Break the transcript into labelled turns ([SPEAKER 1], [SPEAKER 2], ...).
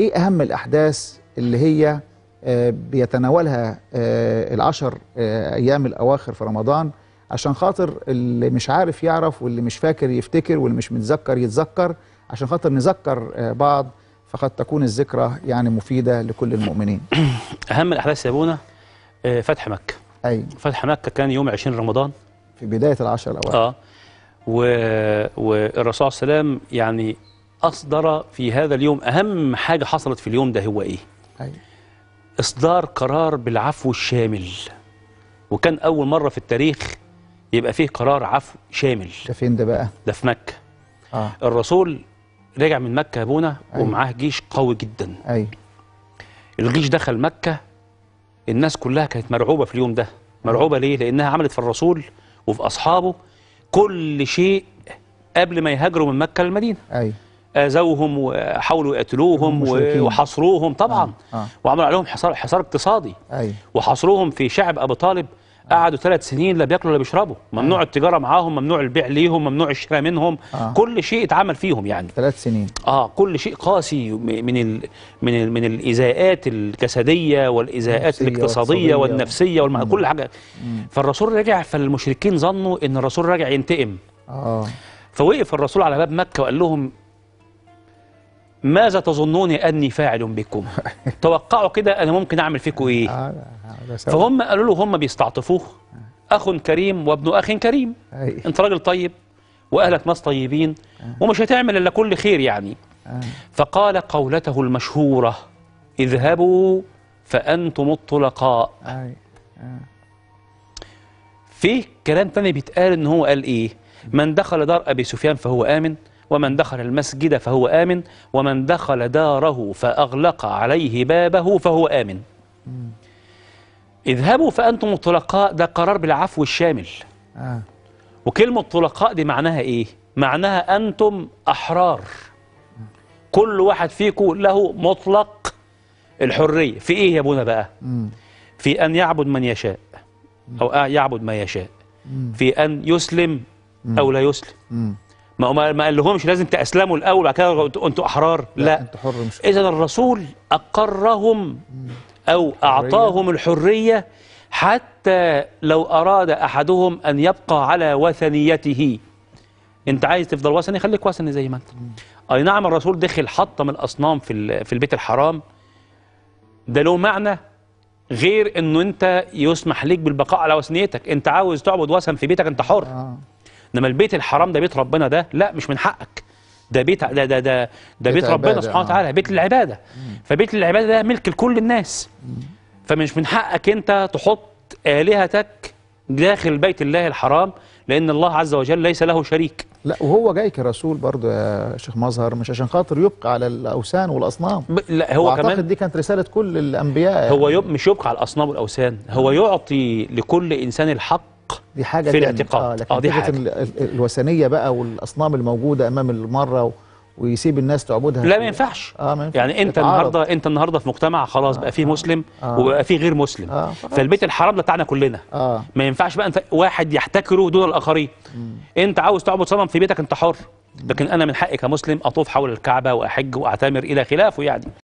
[SPEAKER 1] ايه اهم الاحداث اللي هي آه، بيتناولها آه، العشر آه، ايام الاواخر في رمضان عشان خاطر اللي مش عارف يعرف واللي مش فاكر يفتكر واللي مش متذكر يتذكر عشان خاطر نذكر بعض فقد تكون الذكرى يعني مفيده لكل المؤمنين.
[SPEAKER 2] اهم الاحداث يا ابونا فتح مكه. ايوه فتح مكه كان يوم 20 رمضان.
[SPEAKER 1] في بدايه العشر الاواخر.
[SPEAKER 2] اه والرسول صلى الله عليه وسلم يعني أصدر في هذا اليوم أهم حاجة حصلت في اليوم ده هو إيه؟ أي. إصدار قرار بالعفو الشامل وكان أول مرة في التاريخ يبقى فيه قرار عفو شامل
[SPEAKER 1] ده فين ده بقى؟
[SPEAKER 2] ده في مكة آه. الرسول رجع من مكة أبونا أي. ومعاه جيش قوي جدا أي. الجيش دخل مكة الناس كلها كانت مرعوبة في اليوم ده مرعوبة ليه؟ لأنها عملت في الرسول وفي أصحابه كل شيء قبل ما يهاجروا من مكة للمدينة أيوه اذوهم وحاولوا يقتلوهم وحصروهم طبعا آه. آه. وعملوا عليهم حصار حصار اقتصادي أي. وحصروهم في شعب ابو طالب آه. قعدوا ثلاث سنين لا بياكلوا ولا بيشربوا آه. ممنوع آه. التجاره معاهم ممنوع البيع ليهم ممنوع الشراء منهم آه. كل شيء اتعمل فيهم
[SPEAKER 1] يعني ثلاث سنين
[SPEAKER 2] اه كل شيء قاسي من الـ من الـ من الايذاءات الجسديه والايذاءات الاقتصاديه والنفسيه والمع... كل حاجه مم. فالرسول رجع فالمشركين ظنوا ان الرسول راجع ينتقم اه فوقف الرسول على باب مكه وقال لهم ماذا تظنون أني فاعل بكم توقعوا كده أنا ممكن أعمل فيكم إيه آه، فهم قالوا له هم بيستعطفوه أخ كريم وابن أخ كريم أنت راجل طيب وأهلك ناس طيبين آه. ومش هتعمل إلا كل خير يعني آه. فقال قولته المشهورة اذهبوا فأنتم الطلقاء في كلام ثاني بيتقال إن هو قال إيه من دخل دار أبي سفيان فهو آمن ومن دخل المسجد فهو آمن ومن دخل داره فأغلق عليه بابه فهو آمن اذهبوا فأنتم الطلقاء ده قرار بالعفو الشامل آه. وكلمة طلقاء دي معناها إيه؟ معناها أنتم أحرار كل واحد فيكم له مطلق الحرية في إيه يا ابونا بقى؟ في أن يعبد من يشاء أو يعبد ما يشاء في أن يسلم أو لا يسلم ما هو ما قال لهمش لازم تأسلموا الأول بعد كده أنتوا أحرار لا, لا. أنت حر مش إذا الرسول أقرهم أو أعطاهم الحرية حتى لو أراد أحدهم أن يبقى على وثنيته أنت عايز تفضل وثني خليك وثني زي ما أنت أي نعم الرسول دخل حطم الأصنام في, في البيت الحرام ده له معنى غير أنه أنت يسمح ليك بالبقاء على وثنيتك أنت عاوز تعبد وثن في بيتك أنت حر آه. انما البيت الحرام ده بيت ربنا ده لا مش من حقك ده بيت ده ده ده, ده بيت ربنا سبحانه آه. وتعالى بيت للعباده فبيت العباده ده ملك لكل الناس فمش من حقك انت تحط الهتك داخل بيت الله الحرام لان الله عز وجل ليس له شريك
[SPEAKER 1] لا وهو جاي كرسول برضه يا شيخ مظهر مش عشان خاطر يبقى على الاوثان والاصنام
[SPEAKER 2] لا هو كمان اعتقد
[SPEAKER 1] دي كانت رساله كل الانبياء يعني. هو
[SPEAKER 2] يعني. مش يبقى على الاصنام والاوثان هو يعطي لكل انسان الحق الحق
[SPEAKER 1] دي حاجة في الاعتقاد آه لكن آه، دي حاجة. الوثنية بقى والأصنام الموجودة أمام المرة و... ويسيب الناس تعبدها لا ما ينفعش آه ما ينفعش. يعني انت النهارده
[SPEAKER 2] انت النهارده في مجتمع خلاص آه بقى فيه آه، مسلم آه،, آه وبقى فيه غير مسلم آه فالبيت الحرام ده بتاعنا كلنا آه ما ينفعش بقى انت واحد يحتكره دون الاخرين م. انت عاوز تعبد صنم في بيتك انت حر لكن انا من حقي كمسلم اطوف حول الكعبه واحج واعتمر الى خلافه يعني